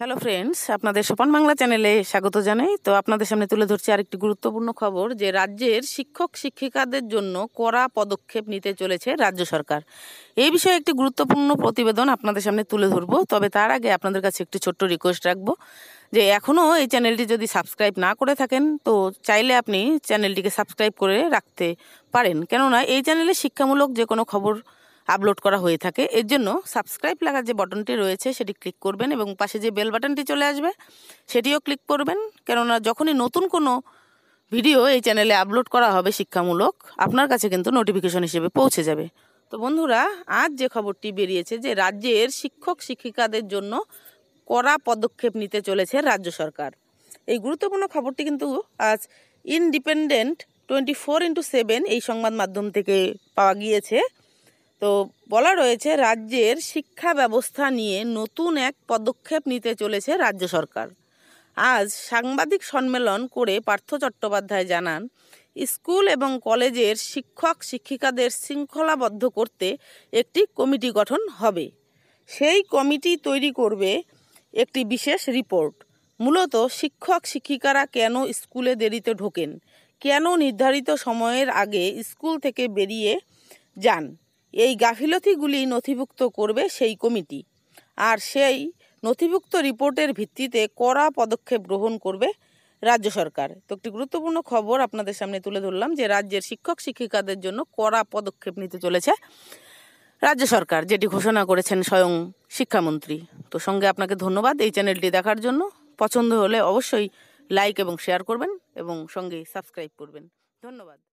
hello friends আপনাদের সোপান বাংলা চ্যানেলে স্বাগত জানাই তো আপনাদের সামনে তুলে ধরছি আরেকটি গুরুত্বপূর্ণ খবর যে রাজ্যের শিক্ষক শিক্ষিকাদের জন্য কড়া পদক্ষেপ নিতে চলেছে রাজ্য সরকার এই বিষয়ে একটি গুরুত্বপূর্ণ প্রতিবেদন আপনাদের সামনে তুলে ধরব তবে তার আগে আপনাদের কাছে একটি ছোট্ট রিকোয়েস্ট রাখবো যে এখনও এই চ্যানেলটি যদি সাবস্ক্রাইব না করে থাকেন তো চাইলে আপনি চ্যানেলটিকে সাবস্ক্রাইব করে রাখতে পারেন কেননা এই চ্যানেলে শিক্ষামূলক যে কোনো খবর আপলোড করা হয়ে থাকে এর জন্য সাবস্ক্রাইব লাগার যে বটনটি রয়েছে সেটি ক্লিক করবেন এবং পাশে যে বেল বাটনটি চলে আসবে সেটিও ক্লিক করবেন কেননা যখনই নতুন কোনো ভিডিও এই চ্যানেলে আপলোড করা হবে শিক্ষামূলক আপনার কাছে কিন্তু নোটিফিকেশন হিসেবে পৌঁছে যাবে তো বন্ধুরা আজ যে খবরটি বেরিয়েছে যে রাজ্যের শিক্ষক শিক্ষিকাদের জন্য কড়া পদক্ষেপ নিতে চলেছে রাজ্য সরকার এই গুরুত্বপূর্ণ খবরটি কিন্তু আজ independent twenty four into seven এই সংবাদ মাধ্যম থেকে পাওয়া গিয়েছে তো বলা রয়েছে রাজ্যের শিক্ষা ব্যবস্থা নিয়ে নতুন এক পদক্ষেপ নিতে চলেছে রাজ্য সরকার আজ সাংবাদিক সম্মেলন করে পার্থ চট্টোপাধ্যায় জানান স্কুল এবং কলেজের শিক্ষক শিক্ষিকাদের শৃঙ্খলাবদ্ধ করতে একটি কমিটি গঠন হবে সেই কমিটি তৈরি করবে একটি বিশেষ রিপোর্ট মূলত শিক্ষক শিক্ষিকারা কেন স্কুলে দেরিতে ঢোকেন কেন নির্ধারিত সময়ের আগে স্কুল থেকে বেরিয়ে যান এই গাফিলতিগুলি নথিভুক্ত করবে সেই কমিটি আর সেই নথিভুক্ত রিপোর্টের ভিত্তিতে কড়া পদক্ষেপ গ্রহণ করবে রাজ্য সরকার তো একটি গুরুত্বপূর্ণ খবর আপনাদের সামনে তুলে ধরলাম যে রাজ্যের শিক্ষক শিক্ষিকাদের জন্য কড়া পদক্ষেপ নিতে চলেছে রাজ্য সরকার যেটি ঘোষণা করেছেন স্বয়ং শিক্ষামন্ত্রী তো সঙ্গে আপনাকে ধন্যবাদ এই চ্যানেলটি দেখার জন্য পছন্দ হলে অবশ্যই লাইক এবং শেয়ার করবেন এবং সঙ্গে সাবস্ক্রাইব করবেন ধন্যবাদ